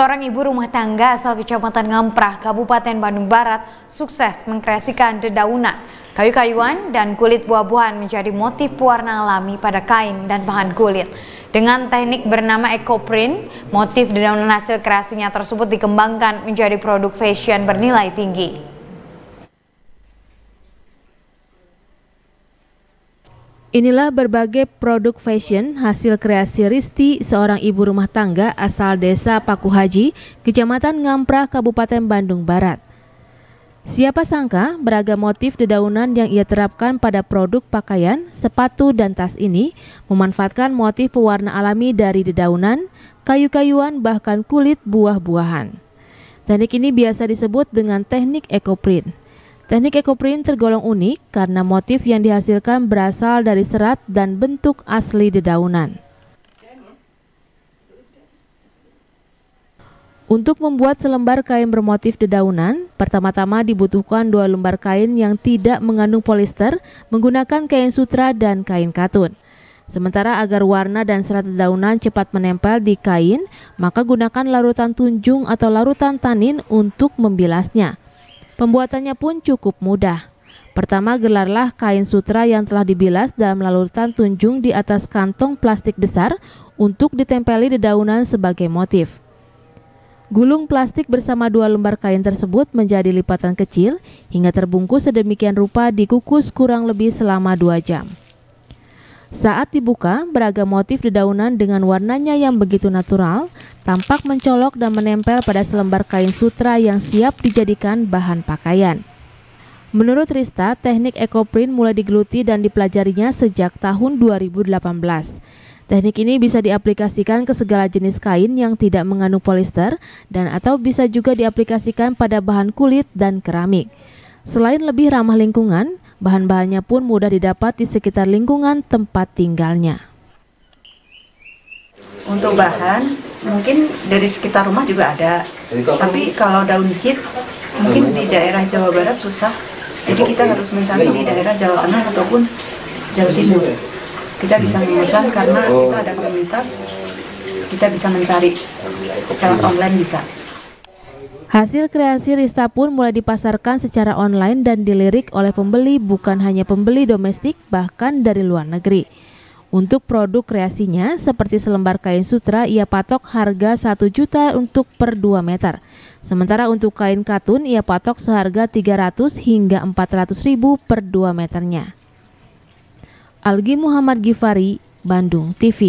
Seorang ibu rumah tangga asal Kecamatan Ngamprah, Kabupaten Bandung Barat, sukses mengkreasikan dedaunan, kayu-kayuan, dan kulit buah-buahan menjadi motif pewarna alami pada kain dan bahan kulit. Dengan teknik bernama eco print. motif dedaunan hasil kreasinya tersebut dikembangkan menjadi produk fashion bernilai tinggi. Inilah berbagai produk fashion hasil kreasi Risti, seorang ibu rumah tangga asal desa Paku Haji, Kecamatan Ngamprah, Kabupaten Bandung Barat. Siapa sangka beragam motif dedaunan yang ia terapkan pada produk pakaian, sepatu, dan tas ini memanfaatkan motif pewarna alami dari dedaunan, kayu-kayuan, bahkan kulit buah-buahan. Teknik ini biasa disebut dengan teknik ekoprint. Teknik ekoprint tergolong unik karena motif yang dihasilkan berasal dari serat dan bentuk asli dedaunan. Untuk membuat selembar kain bermotif dedaunan, pertama-tama dibutuhkan dua lembar kain yang tidak mengandung polister menggunakan kain sutra dan kain katun. Sementara agar warna dan serat dedaunan cepat menempel di kain, maka gunakan larutan tunjung atau larutan tanin untuk membilasnya. Pembuatannya pun cukup mudah. Pertama, gelarlah kain sutra yang telah dibilas dalam lalutan tunjung di atas kantong plastik besar untuk ditempeli dedaunan sebagai motif. Gulung plastik bersama dua lembar kain tersebut menjadi lipatan kecil hingga terbungkus sedemikian rupa dikukus kurang lebih selama dua jam. Saat dibuka, beragam motif dedaunan dengan warnanya yang begitu natural tampak mencolok dan menempel pada selembar kain sutra yang siap dijadikan bahan pakaian. Menurut Rista, teknik ekoprint mulai digeluti dan dipelajarinya sejak tahun 2018. Teknik ini bisa diaplikasikan ke segala jenis kain yang tidak mengandung polister dan atau bisa juga diaplikasikan pada bahan kulit dan keramik. Selain lebih ramah lingkungan, Bahan-bahannya pun mudah didapat di sekitar lingkungan tempat tinggalnya. Untuk bahan, mungkin dari sekitar rumah juga ada. Tapi kalau daun hit, mungkin di daerah Jawa Barat susah. Jadi kita harus mencari di daerah Jawa Tengah ataupun Jawa Timur. Ya? Kita bisa memesan karena oh. kita ada komunitas, kita bisa mencari lewat online bisa. Hasil kreasi Rista pun mulai dipasarkan secara online dan dilirik oleh pembeli bukan hanya pembeli domestik bahkan dari luar negeri. Untuk produk kreasinya seperti selembar kain sutra ia patok harga 1 juta untuk per 2 meter. Sementara untuk kain katun ia patok seharga 300 hingga 400 ribu per 2 meternya. Algi Muhammad Gifari, Bandung TV